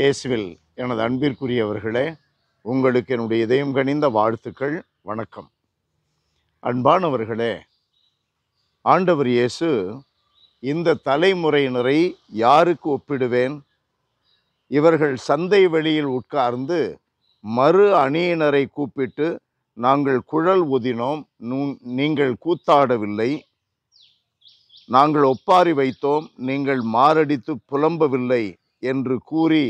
இயேசுவில் எனது அன்பிற்குரியவர்களே உங்களுக்கு என்னுடைய இதயம் கனிந்த வாழ்த்துக்கள் வணக்கம் அன்பானவர்களே ஆண்டவர் இயேசு இந்த தலைமுறையினரை யாருக்கு ஒப்பிடுவேன் இவர்கள் சந்தை வெளியில் உட்கார்ந்து மறு அணியினரை கூப்பிட்டு நாங்கள் குழல் ஒதினோம் நீங்கள் கூத்தாடவில்லை நாங்கள் ஒப்பாரி வைத்தோம் நீங்கள் மாரடித்து புலம்பவில்லை என்று கூறி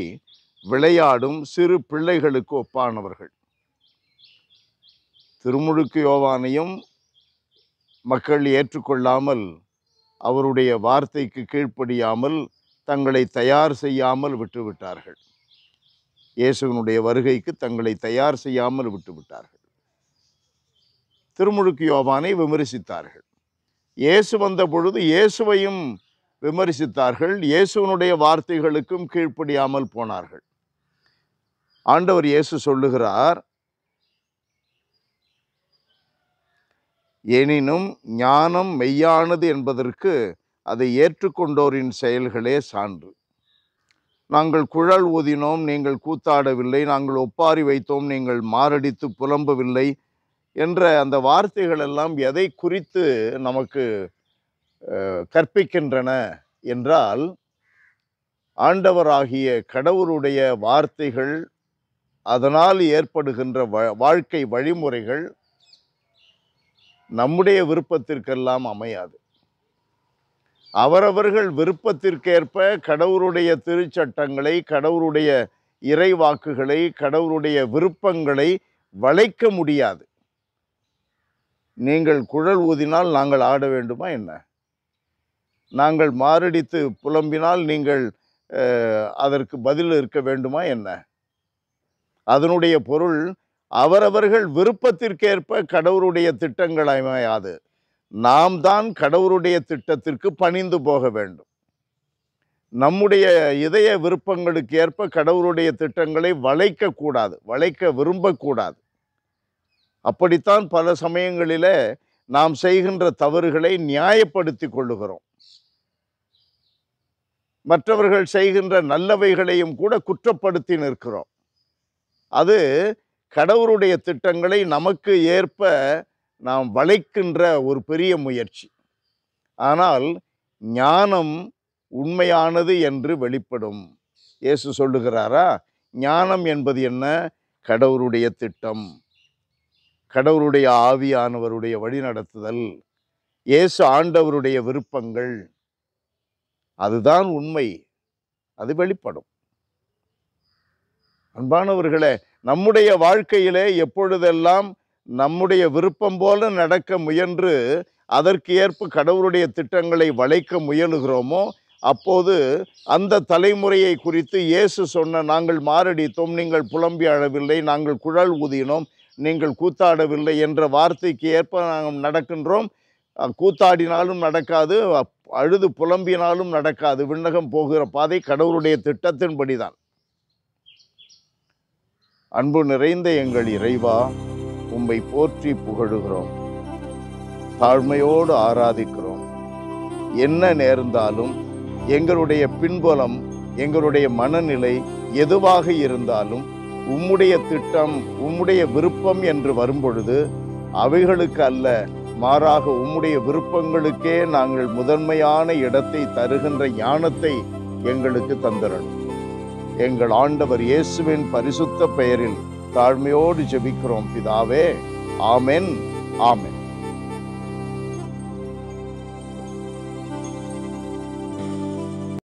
விளையாடும் சிறு பிள்ளைகளுக்கு ஒப்பானவர்கள் திருமுழுக்கு யோவானையும் மக்கள் ஏற்றுக்கொள்ளாமல் அவருடைய வார்த்தைக்கு கீழ்ப்படியாமல் தங்களை தயார் செய்யாமல் விட்டுவிட்டார்கள் இயேசுவனுடைய வருகைக்கு தங்களை தயார் செய்யாமல் விட்டுவிட்டார்கள் திருமுழுக்கு யோவானை விமர்சித்தார்கள் இயேசு வந்த பொழுது இயேசுவையும் விமர்சித்தார்கள் இயேசுவனுடைய வார்த்தைகளுக்கும் கீழ்ப்படியாமல் போனார்கள் ஆண்டவர் இயேசு சொல்லுகிறார் எனினும் ஞானம் மெய்யானது என்பதற்கு அதை ஏற்றுக்கொண்டோரின் செயல்களே சான்று நாங்கள் குழல் ஊதினோம் நீங்கள் கூத்தாடவில்லை நாங்கள் ஒப்பாரி வைத்தோம் நீங்கள் மாரடித்து புலம்பவில்லை என்ற அந்த வார்த்தைகள் எல்லாம் எதை குறித்து நமக்கு கற்பிக்கின்றன என்றால் ஆண்டவராகிய கடவுளுடைய வார்த்தைகள் அதனால் ஏற்படுகின்ற வாழ்க்கை வழிமுறைகள் நம்முடைய விருப்பத்திற்கெல்லாம் அமையாது அவரவர்கள் விருப்பத்திற்கேற்ப கடவுளுடைய திருச்சட்டங்களை கடவுளுடைய இறைவாக்குகளை கடவுளுடைய விருப்பங்களை வளைக்க முடியாது நீங்கள் குழல் ஊதினால் நாங்கள் ஆட வேண்டுமா என்ன நாங்கள் மாரடித்து புலம்பினால் நீங்கள் அதற்கு பதில் இருக்க வேண்டுமா என்ன அதனுடைய பொருள் அவரவர்கள் விருப்பத்திற்கேற்ப கடவுளுடைய அமையாது நாம் தான் கடவுளுடைய திட்டத்திற்கு பணிந்து போக வேண்டும் நம்முடைய இதய விருப்பங்களுக்கு ஏற்ப கடவுளுடைய திட்டங்களை வளைக்கக்கூடாது வளைக்க விரும்பக்கூடாது அப்படித்தான் பல சமயங்களில் நாம் செய்கின்ற தவறுகளை நியாயப்படுத்தி கொள்ளுகிறோம் மற்றவர்கள் செய்கின்ற நல்லவைகளையும் கூட குற்றப்படுத்தி நிற்கிறோம் அது கடவுளுடைய திட்டங்களை நமக்கு ஏற்ப நாம் வளைக்கின்ற ஒரு பெரிய முயற்சி ஆனால் ஞானம் உண்மையானது என்று வெளிப்படும் இயேசு சொல்லுகிறாரா ஞானம் என்பது என்ன கடவுளுடைய திட்டம் கடவுளுடைய ஆவியானவருடைய வழிநடத்துதல் இயேசு ஆண்டவருடைய விருப்பங்கள் அதுதான் உண்மை அது வெளிப்படும் அன்பானவர்களே நம்முடைய வாழ்க்கையிலே எப்பொழுதெல்லாம் நம்முடைய விருப்பம் போல நடக்க முயன்று அதற்கு ஏற்ப கடவுளுடைய திட்டங்களை வளைக்க முயலுகிறோமோ அப்போது அந்த தலைமுறையை குறித்து இயேசு சொன்ன நாங்கள் மாரடித்தோம் நீங்கள் புலம்பி அழவில்லை நாங்கள் குழல் ஊதினோம் நீங்கள் கூத்தாடவில்லை என்ற வார்த்தைக்கு ஏற்ப நாங்கள் நடக்கின்றோம் கூத்தாடினாலும் நடக்காது அழுது புலம்பினாலும் நடக்காது விண்ணகம் போகிற பாதை கடவுளுடைய திட்டத்தின்படி தான் அன்பு நிறைந்த எங்கள் இறைவா உம்மை போற்றி புகழுகிறோம் தாழ்மையோடு ஆராதிக்கிறோம் என்ன நேர்ந்தாலும் எங்களுடைய பின்புலம் எங்களுடைய மனநிலை எதுவாக இருந்தாலும் உம்முடைய திட்டம் உம்முடைய விருப்பம் என்று வரும்பொழுது அவைகளுக்கு அல்ல மாறாக உம்முடைய விருப்பங்களுக்கே நாங்கள் முதன்மையான இடத்தை தருகின்ற ஞானத்தை எங்களுக்கு தந்திரணும் எங்கள் ஆண்டவர் இயேசுவின் பரிசுத்த பெயரில் தாழ்மையோடு ஜெபிக்கிறோம் பிதாவே ஆமென் ஆமென்